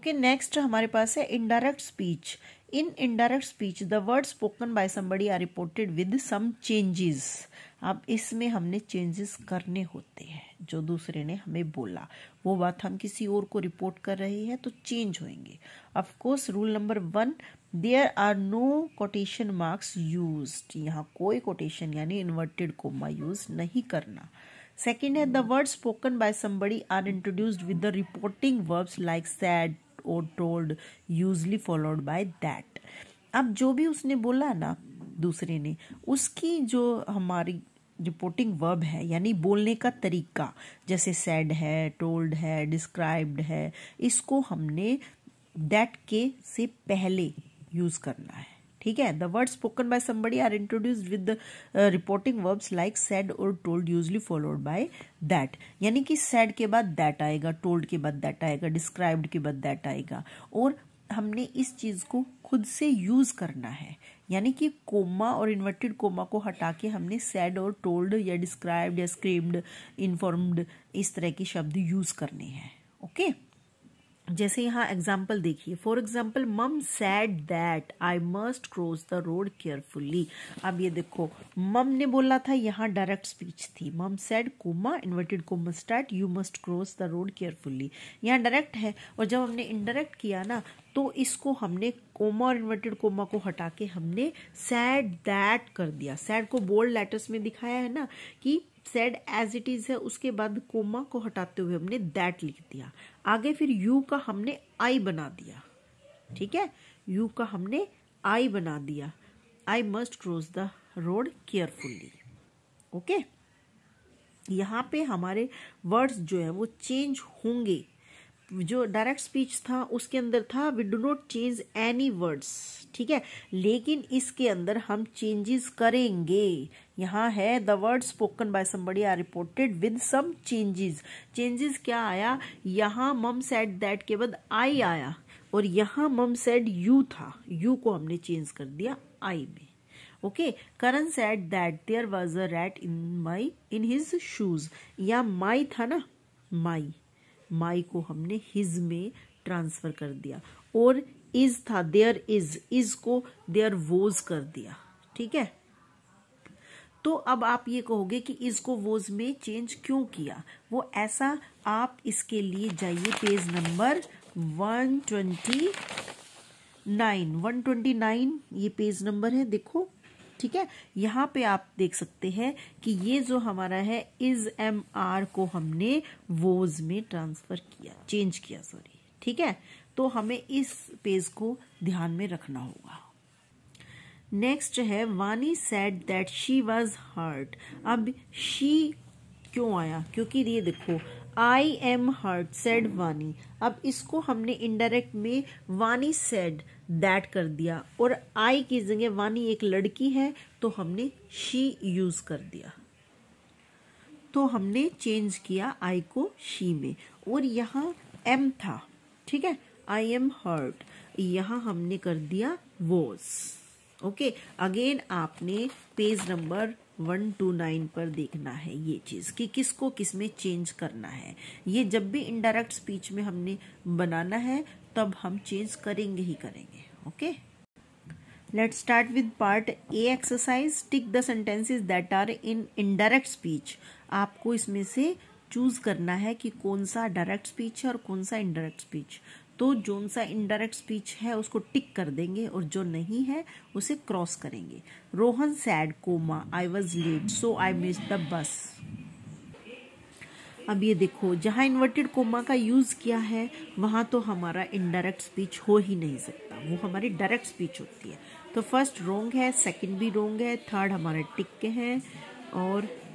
Okay next हमारे पास है indirect speech in indirect speech the word spoken by somebody are reported with some changes अब इसमें हमने चेंजेस करने होते हैं जो दूसरे ने हमें बोला वो बात हम किसी और को रिपोर्ट कर रहे हैं तो change of course rule number one there are no quotation marks use यहाँ कोई कोटेशन यानी इन्वर्टेड कोमा यूज नहीं करना सेकेंड है the word spoken by somebody are introduced with the reporting verbs like said और told usually followed by that अब जो भी उसने बोला ना दूसरे ने उसकी जो हमारी रिपोर्टिंग वर्ब है यानी बोलने का तरीका जैसे सेड है टोल्ड है डिस्क्राइब्ड है इसको हमने दैट के से पहले यूज़ करना है ठीक है the word spoken by somebody are introduced with reporting verbs like said और told usually followed by that यानी कि सेड के बाद दैट आएगा टोल्ड के बाद दैट आएगा डिस्क्राइब्ड के बाद दैट आएगा और हमने इस चीज़ को खुद से यूज़ करना है यानी कि कोमा और इन्वर्टेड कोमा को हटा के हमने सेड और टोल्ड या डिस्क्राइब्ड या स्क्रीम्ड इन्फॉर्म्ड इस तरह के शब्द यूज़ करने हैं ओके okay? जैसे यहाँ एग्जाम्पल देखिए for example mum said that I must cross the road carefully अब ये देखो मम ने बोला था यहाँ डायरेक्ट स्पीच थी mum said comma inverted comma start you must cross the road carefully यहाँ डायरेक्ट है और जब हमने इनडायरेक्ट किया ना तो इसको हमने कोमा और इन्वर्टेड कोमा को हटा के हमने सैड दैट कर दिया सैड को बोल्ड लेटर्स में दिखाया है ना कि सेड एज इट इज है उसके बाद कोमा को हटाते हुए हमने दैट लिख दिया आगे फिर यू का हमने आई बना दिया ठीक है यू का हमने आई बना दिया I must cross the road carefully okay यहाँ पे हमारे वर्ड्स जो है वो चेंज होंगे जो डायरेक्ट स्पीच था उसके अंदर था we do not change any words ठीक है लेकिन इसके अंदर हम चेंजेस करेंगे यहाँ है the word spoken by somebody are reported with some changes changes क्या आया यहाँ मम सेड दैट के बाद आई आया और यहाँ मम सेट यू था यू को हमने चेंज कर दिया आई में okay Karan said that there was a rat in my in his shoes या माई था ना माई माई को हमने हिज में ट्रांसफ़र कर दिया और इज था देयर इज इज को देयर वोज कर दिया ठीक है तो अब आप ये कहोगे कि इसको वोज में चेंज क्यों किया वो ऐसा आप इसके लिए जाइए page number one twenty nine one twenty nine ये पेज नंबर है देखो ठीक है यहाँ पे आप देख सकते हैं कि ये जो हमारा है इज एम आर को हमने वोज में ट्रांसफर किया चेंज किया सॉरी ठीक है तो हमें इस पेज को ध्यान में रखना होगा नेक्स्ट है Vani said that she was hurt अब शी क्यों आया क्योंकि ये देखो आई एम हर्ट सेड वानी अब इसको हमने इनडायरेक्ट में वानी सेड दैट कर दिया और आई की जगह वानी एक लड़की है तो हमने शी यूज़ कर दिया तो हमने चेंज किया आई को शी में और यहाँ एम था ठीक है आई एम हर्ट यहाँ हमने कर दिया वोज ओके अगेन आपने page number one two nine पर देखना है ये चीज़ कि किसको किस में चेंज करना है ये जब भी इनडायरेक्ट स्पीच में हमने बनाना है तब हम चेंज करेंगे ही करेंगे okay let start with part A exercise tick the sentences that are in indirect speech आपको इसमें से चूज करना है कि कौन सा डायरेक्ट स्पीच है और कौन सा इनडायरेक्ट स्पीच तो जो सा इनडायरेक्ट स्पीच है उसको टिक कर देंगे और जो नहीं है उसे क्रॉस करेंगे Rohan said comma I was late so I miss the bus अब ये देखो जहाँ इन्वर्टेड कोमा का यूज़ किया है वहाँ तो हमारा इनडायरेक्ट स्पीच हो ही नहीं सकता वो हमारी डायरेक्ट स्पीच होती है तो फर्स्ट रोंग है सेकंड भी रोंग है थर्ड हमारे टिक के हैं और